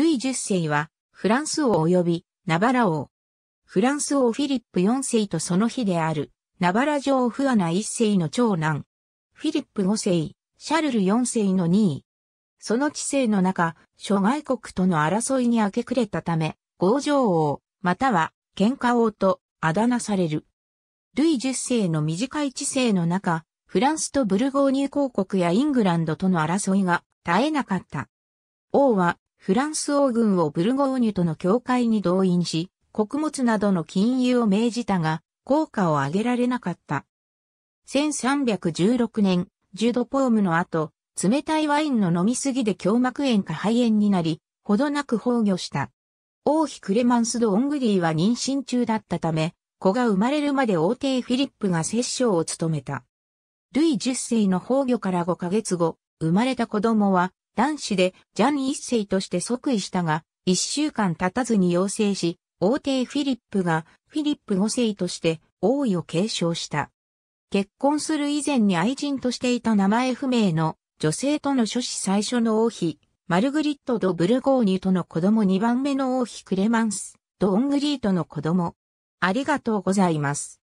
ルイ10世は、フランス王及び、ナバラ王。フランス王フィリップ4世とその日である、ナバラ城フアナ1世の長男。フィリップ5世、シャルル4世の2位。その知性の中、諸外国との争いに明け暮れたため、合城王、または、喧嘩王と、あだ名される。ルイ10世の短い知性の中、フランスとブルゴーニュ公国やイングランドとの争いが絶えなかった。王はフランス王軍をブルゴーニュとの境界に動員し、穀物などの禁輸を命じたが、効果を上げられなかった。1316年、ジュドポームの後、冷たいワインの飲みすぎで胸膜炎か肺炎になり、ほどなく崩御した。王妃クレマンス・ド・オングリーは妊娠中だったため、子が生まれるまで王帝フィリップが摂政を務めた。ルイ10世の崩御から5ヶ月後、生まれた子供は男子でジャン一世として即位したが、一週間経たずに要請し、王帝フィリップがフィリップ五世として王位を継承した。結婚する以前に愛人としていた名前不明の女性との諸子最初の王妃、マルグリット・ド・ブルゴーニュとの子供2番目の王妃クレマンス、ド・オングリートの子供。ありがとうございます。